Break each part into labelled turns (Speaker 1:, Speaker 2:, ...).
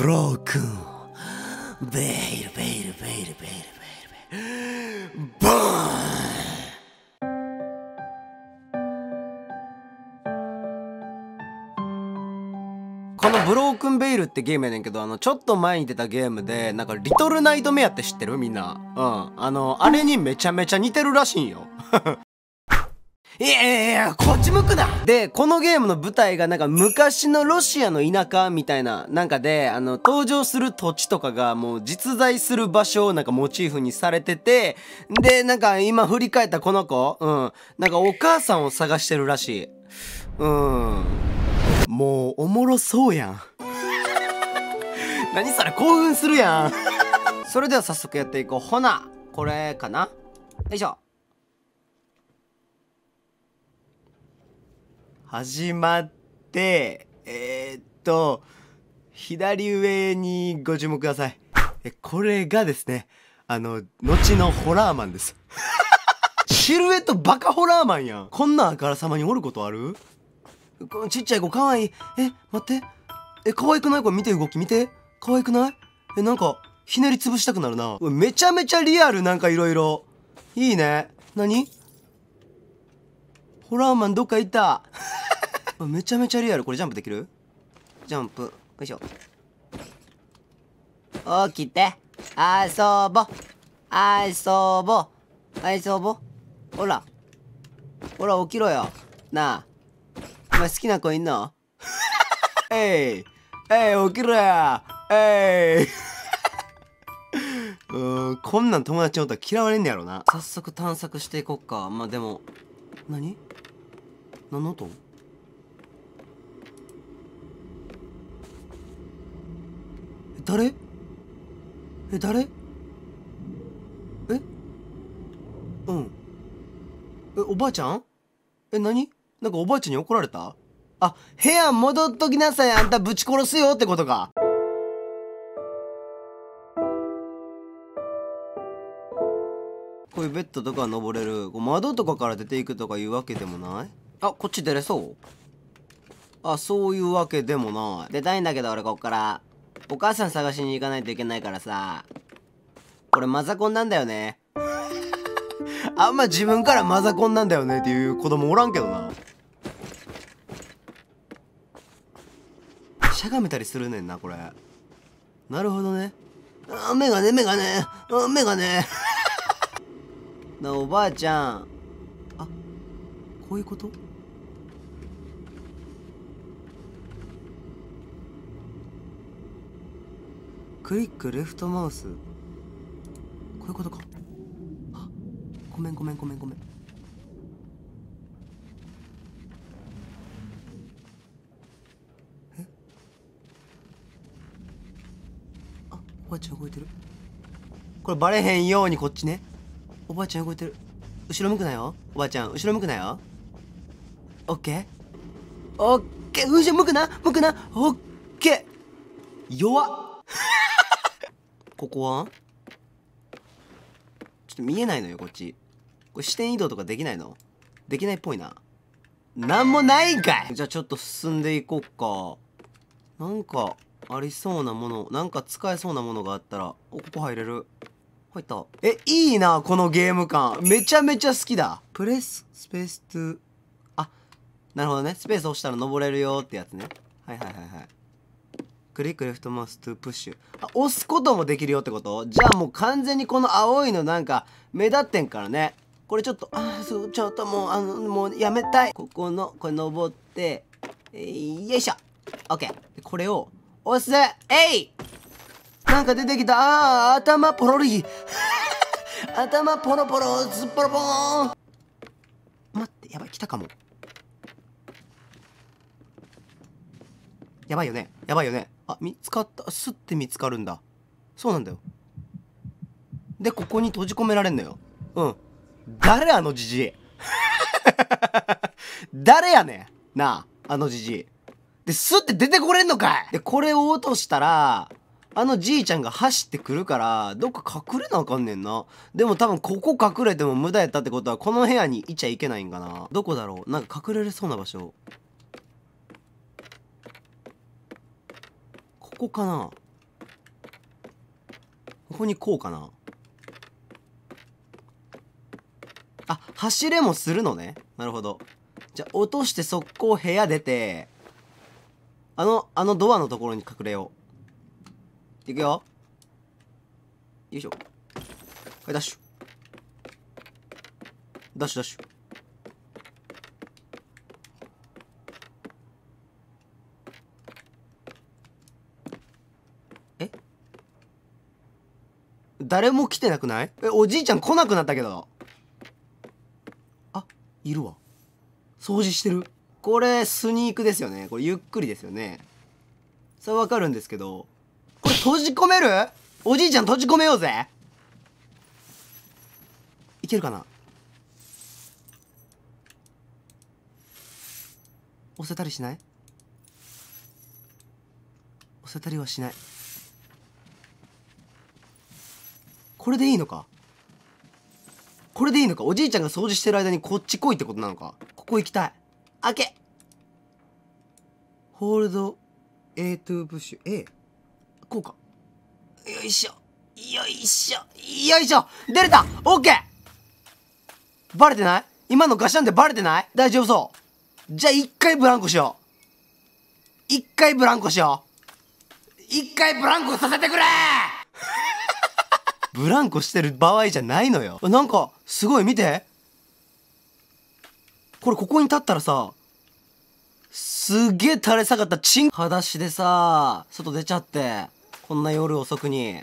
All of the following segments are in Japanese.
Speaker 1: ブロー君ベイルベイルベイルベイルベイルベイルボーンこのブロークンベイルってゲームやねんけど、あの、ちょっと前に出たゲームで、なんか、リトルナイトメアって知ってるみんな。うん。あの、あれにめちゃめちゃ似てるらしいんよ。いやいやいや、こっち向くなで、このゲームの舞台がなんか昔のロシアの田舎みたいな、なんかで、あの、登場する土地とかがもう実在する場所をなんかモチーフにされてて、で、なんか今振り返ったこの子、うん、なんかお母さんを探してるらしい。うん。もう、おもろそうやん。何それ興奮するやん それでは早速やっていこう。ほな、これかなよいしょ。始まってえー、っと左上にご注目くださいえこれがですねあの後のホラーマンです シルエットバカホラーマンやんこんなあからさまにおることあるこのちっちゃい子かわいいえ待ってえ可愛くないこれ見て動き見て可愛くないえなんかひねり潰したくなるなめちゃめちゃリアルなんかいろいろいいね何ホラーマンどっか行った めちゃめちゃリアル。これジャンプできるジャンプ。よいしょ。起きて。遊ぼ。遊ぼ。遊ぼ。ほら。ほら、起きろよ。なあ。お前好きな子いんの えい。えい、起きろや。えい。うん、こんなん友達のことは嫌われんねやろな。早速探索していこっか。まあ、でも、何何の音誰え誰えうんえおばあちゃんえ何なんかおばあちゃんに怒られたあ部屋戻っときなさいあんたぶち殺すよってことかこういうベッドとか登れるこう窓とかから出ていくとかいうわけでもないあ、こっち出れそうあ、そういうわけでもない。出たいんだけど、俺こっから。お母さん探しに行かないといけないからさ。俺マザコンなんだよね。あんま自分からマザコンなんだよねっていう子供おらんけどな。しゃがめたりするねんな、これ。なるほどね。あ、メガネ、メガネ、あ、メガネ。な、おばあちゃん。あ、こういうことクイックレフトマウスこういうことかあごめんごめんごめんごめんえあおばあちゃん動いてるこれバレへんようにこっちねおばあちゃん動いてる後ろ向くなよおばあちゃん後ろ向くなよオッケーオッケー後ろ向くな向くなオッケー弱っここはちょっと見えないのよ、こっち。これ視点移動とかできないのできないっぽいな。なんもないんかいじゃあちょっと進んでいこっか。なんか、ありそうなもの、なんか使えそうなものがあったら、お、ここ入れる。入った。え、いいな、このゲーム感。めちゃめちゃ好きだ。プレス、スペース2。あ、なるほどね。スペース押したら登れるよってやつね。はいはいはいはい。クリックリフトマウストプッシュあ押すこともできるよってことじゃあもう完全にこの青いのなんか目立ってんからねこれちょっとあそうちょっともうあのもうやめたいここのこれ登ってえー、よいしょオッケーこれを押すえいなんか出てきたあー頭ポロリ 頭ポロポロズポロポーン待ってやばい来たかもやばいよねやばいよねあ見つかったすって見つかるんだそうなんだよでここに閉じ込められんのようん誰あのじじい 誰やねんなああのじじいで、スって出てこれんのかいで、これを落としたら、あのじいちゃんが走ってくるから、どっか隠れなあかんねんな。でも多分ここ隠れても無駄やったってことは、この部屋にいちゃいけないんかな。どこだろうなんか隠れれそうな場所。こかなここにこうかなあ、走れもするのね。なるほど。じゃあ、落として速攻部屋出て、あの、あのドアのところに隠れよう。いくよ。よいしょ。はい、ダッシュ。ダッシュダッシュ。誰も来てなくないえ、おじいちゃん来なくなったけど。あ、いるわ。掃除してる。これ、スニークですよね。これ、ゆっくりですよね。それわかるんですけど。これ、閉じ込めるおじいちゃん閉じ込めようぜ。いけるかな押せたりしない押せたりはしない。これでいいのかこれでいいのかおじいちゃんが掃除してる間にこっち来いってことなのかここ行きたい開けホールド A トゥープッシュ A こうかよいしょよいしょよいしょ出れたオッケーバレてない今のガシャンでバレてない大丈夫そうじゃあ一回ブランコしよう一回ブランコしよう一回ブランコさせてくれブランコしてる場合じゃないのよなんかすごい見てこれここに立ったらさすげえ垂れ下がったチン裸足でさ外出ちゃってこんな夜遅くに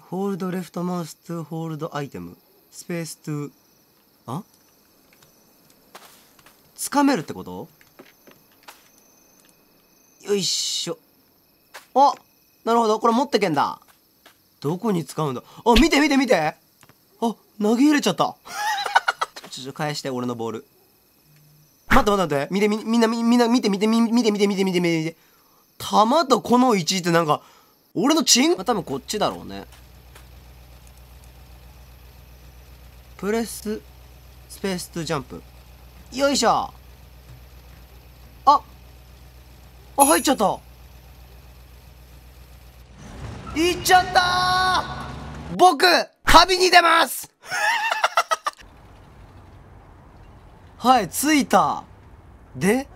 Speaker 1: ホールドレフトマウストホールドアイテムスペーストゥあつかめるってことよいしょあなるほどこれ持ってけんだどこに使うんだあ見て見て見てあ投げ入れちゃった ちょちょ返して俺のボール待って待って待って見てみみんなみんな見て見て見て見て見て見て見て見て球とこの位置ってなんか俺のチン、まあ、多分こっちだろうねプレススペーストジャンプよいしょああ入っちゃった行っちゃった僕、旅に出ます はい、着いた。で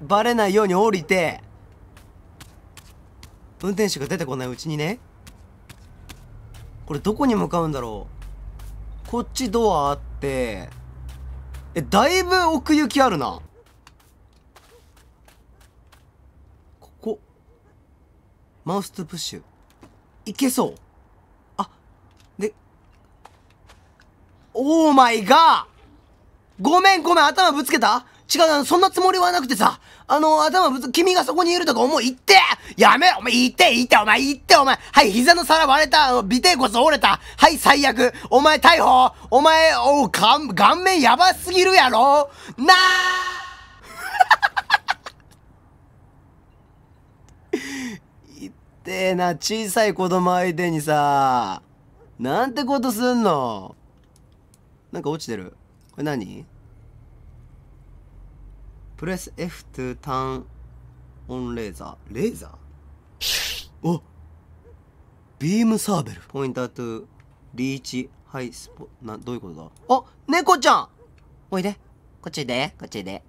Speaker 1: バレないように降りて、運転手が出てこないうちにね、これどこに向かうんだろう。こっちドアあって、え、だいぶ奥行きあるな。マウスとプッシュ。いけそう。あ、で、オーマイガーごめんごめん、頭ぶつけた違う、あの、そんなつもりはなくてさ、あの、頭ぶつ、君がそこにいるとか思う、言ってやめろお前、言って言ってお前、言ってお前はい、膝の皿割れた尾低骨折れたはい、最悪お前逮捕お前、おう、顔面やばすぎるやろなあてえな、小さい子供相手にさ、なんてことすんのなんか落ちてる。これ何プレス F t ターンオンレーザー。レーザーおビームサーベル。ポインター t リーチハイスポ、な、どういうことだあ猫ちゃんおいで。こっちで、こっちで。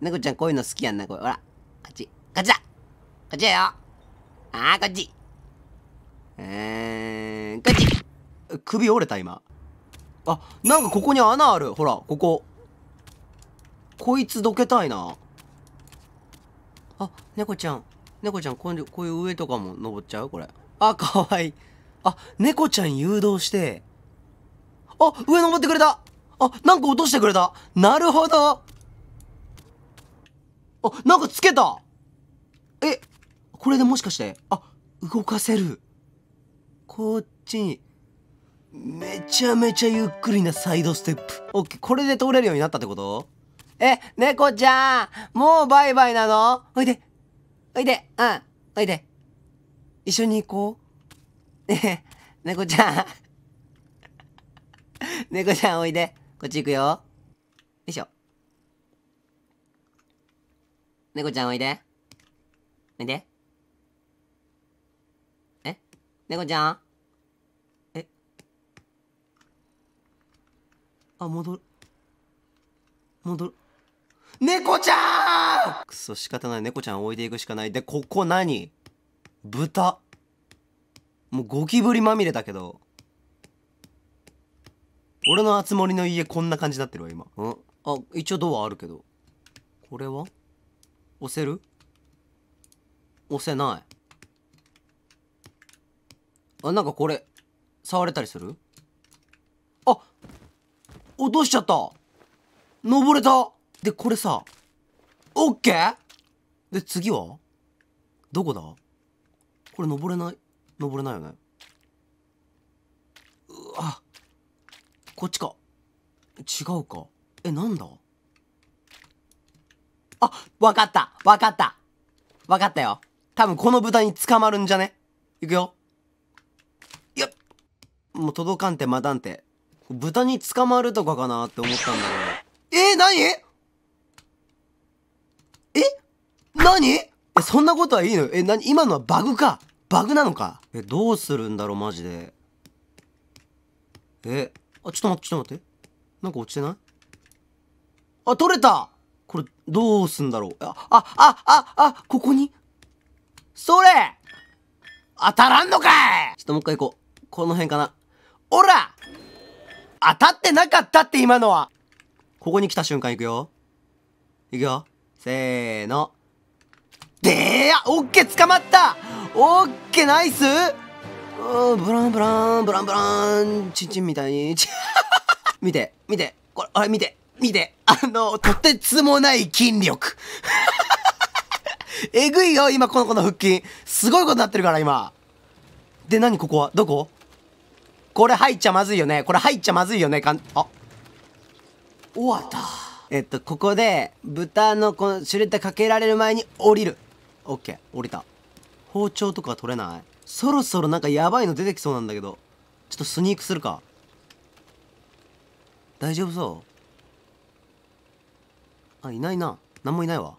Speaker 1: 猫ちゃんこういうの好きやんな、これ。ほら。こっち。こっちだこっちだよあー、こっち。うーん、こっち。首折れた、今。あ、なんかここに穴ある。ほら、ここ。こいつどけたいな。あ、猫ちゃん。猫ちゃん、こういう、こういう上とかも登っちゃうこれ。あ、かわいい。あ、猫ちゃん誘導して。あ、上登ってくれたあ、なんか落としてくれたなるほどあ、なんかつけたえ、これでもしかしてあ動かせるこっちにめちゃめちゃゆっくりなサイドステップオッケーこれで通れるようになったってことえ猫ちゃんもうバイバイなのおいでおいでうんおいで一緒に行こうねえ猫ちゃん猫 ちゃんおいでこっち行くよよいしょ猫ちゃんおいでおいで猫ちゃんえあ、戻る。戻る。猫ちゃんくそ、仕方ない。猫ちゃん置いていくしかない。で、ここ何豚。もうゴキブリまみれだけど。俺のあつりの家こんな感じになってるわ、今。うんあ、一応ドアあるけど。これは押せる押せない。あ、なんかこれ、触れたりするあ落としちゃった登れたで、これさ、オッケーで、次はどこだこれ登れない、登れないよね。うわ、こっちか。違うか。え、なんだあ、わかったわかったわかったよ。多分この豚に捕まるんじゃねいくよ。もう届かんてまだんて。豚に捕まるとかかなって思ったんだけど。えー、何え何え、そんなことはいいのえ、何今のはバグかバグなのかえ、どうするんだろうマジで。え、あ、ちょっと待って、ちょっと待って。なんか落ちてないあ、取れたこれ、どうすんだろうあ、あ、あ、あ、あ、ここにそれ当たらんのかいちょっともう一回行こう。この辺かな。おら当たってなかったって今のはここに来た瞬間行くよ。行くよ。せーの。でーやオッケー捕まったオッケーナイスうん、ブランブラン、ブランブラン、チンチンみたいに。見て、見て、これ、あれ見て、見て、あの、とてつもない筋力。えぐいよ、今この子の腹筋。すごいことになってるから、今。で、何ここはどここれ入っちゃまずいよね。これ入っちゃまずいよね。かん、あ。終わった。えっと、ここで、豚のこのシュレッダーかけられる前に降りる。オッケー、降りた。包丁とか取れないそろそろなんかやばいの出てきそうなんだけど。ちょっとスニークするか。大丈夫そうあ、いないな。なんもいないわ。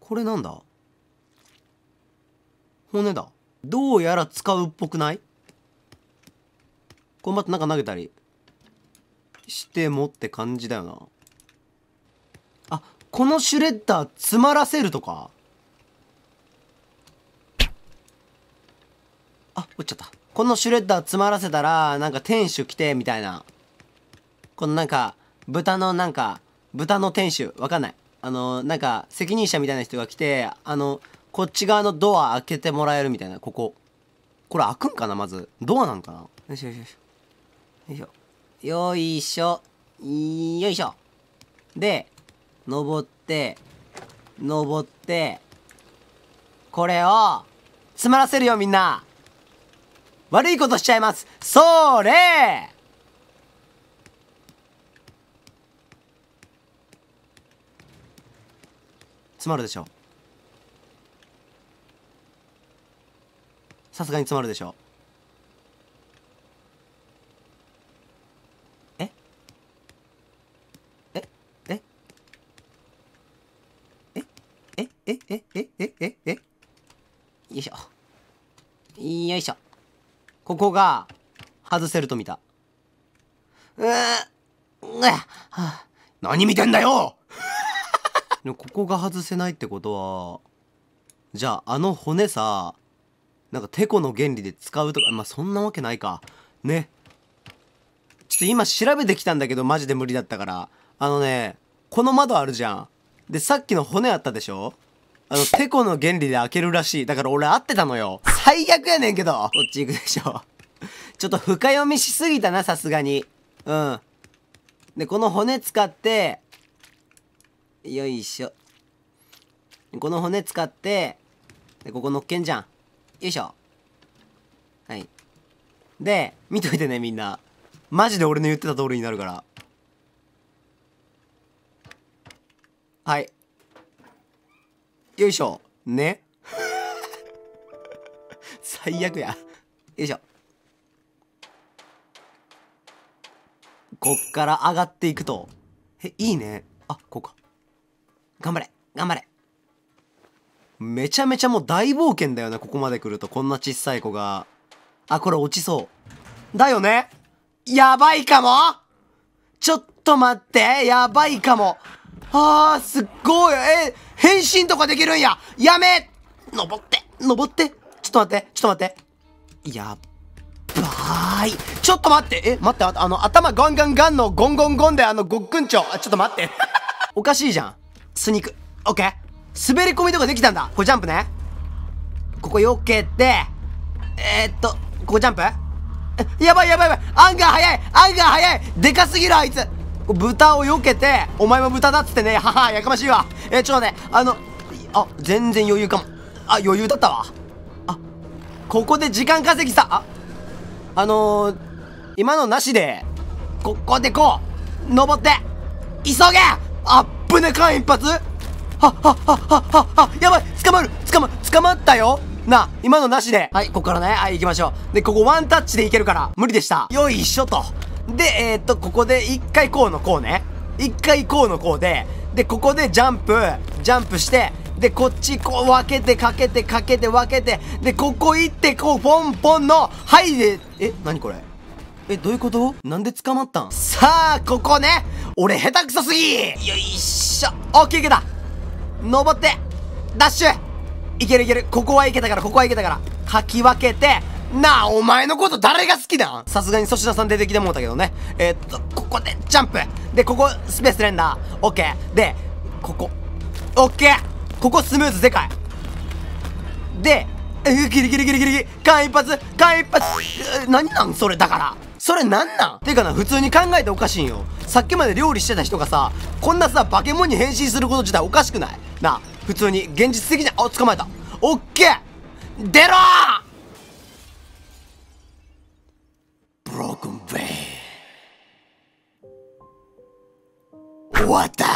Speaker 1: これなんだ骨だ。どうやら使うっぽくないこれまたなんか投げたりしてもって感じだよな。あ、このシュレッダー詰まらせるとかあ、落ちちゃった。このシュレッダー詰まらせたら、なんか店主来て、みたいな。このなんか、豚のなんか、豚の店主、わかんない。あの、なんか、責任者みたいな人が来て、あの、こっち側のドア開けてもらえるみたいな、ここ。これ開くんかな、まず。ドアなんかなよいしょよいしょ。よいしょ。よいしょ。よいしょ。で、登って、登って、これを、詰まらせるよ、みんな悪いことしちゃいますそれ詰まるでしょさすがに詰まるでしょえええええええええええよいしょよいしょここが外せると見たううわ、は
Speaker 2: 何見てんだよ
Speaker 1: ここが外せないってことはじゃああの骨さなんかてこの原理で使うとか、まあ、そんなわけないか。ね。ちょっと今調べてきたんだけど、マジで無理だったから。あのね、この窓あるじゃん。で、さっきの骨あったでしょあの、てこの原理で開けるらしい。だから俺合ってたのよ。最悪やねんけど。こっち行くでしょ。ちょっと深読みしすぎたな、さすがに。うん。で、この骨使って、よいしょ。この骨使って、で、ここ乗っけんじゃん。よいしょ。はい。で、見といてね、みんな。マジで俺の言ってた通りになるから。はい。よいしょ。ね。最悪や。よいしょ。こっから上がっていくと。え、いいね。あ、こうか。頑張れ。頑張れ。めちゃめちゃもう大冒険だよね、ここまで来ると。こんな小さい子が。あ、これ落ちそう。だよねやばいかもちょっと待ってやばいかもあー、すっごいえ、変身とかできるんややめ登って登ってちょっと待ってちょっと待ってやっばーいちょっと待ってえ、待ってあの、頭ガンガンガンのゴンゴンゴンであの、ごっくんちょあ、ちょっと待って おかしいじゃん。スニーク。オッケー滑り込みとかできたんだこれジャンプねここ避けてえー、っとここジャンプやばいやばいやばいアンガー早いアンガー早いでかすぎるあいつ豚を避けてお前も豚だっつってねはやかましいわえー、ちょっと待ってあのあ全然余裕かもあ余裕だったわあここで時間稼ぎさああのー、今のなしでここでこう登って急げあっぶね間一発ああああああやばい捕まる捕ま捕まったよな、今のなしで。はい、ここからね。はい、行きましょう。で、ここワンタッチでいけるから、無理でした。よいしょと。で、えー、っと、ここで一回こうのこうね。一回こうのこうで、で、ここでジャンプ、ジャンプして、で、こっちこう分けて、かけて、かけて、分けて、で、ここ行って、こう、ポンポンの、はいで、え、なにこれえ、どういうことなんで捕まったんさあ、ここね俺下手くそすぎよいしょオッケーいけた登って、ダッシュいけるいける。ここはいけたから、ここはいけたから。かき分けて、なあ、お前のこと誰が好きださすがに粗品さん出てきてもうたけどね。えー、っと、ここでジャンプ。で、ここスペースレンダー。オッケー。で、ここ。オッケーここスムーズでかい。で、え、ギリギリギリギリギリ。間一発間一発何なんそれだから。それなんなんていうかな、普通に考えておかしいんよ。さっきまで料理してた人がさ、こんなさ、化け物に変身すること自体おかしくないなあ普通に現実的じを捕まえたオッケー出ろブロークンベイ終わった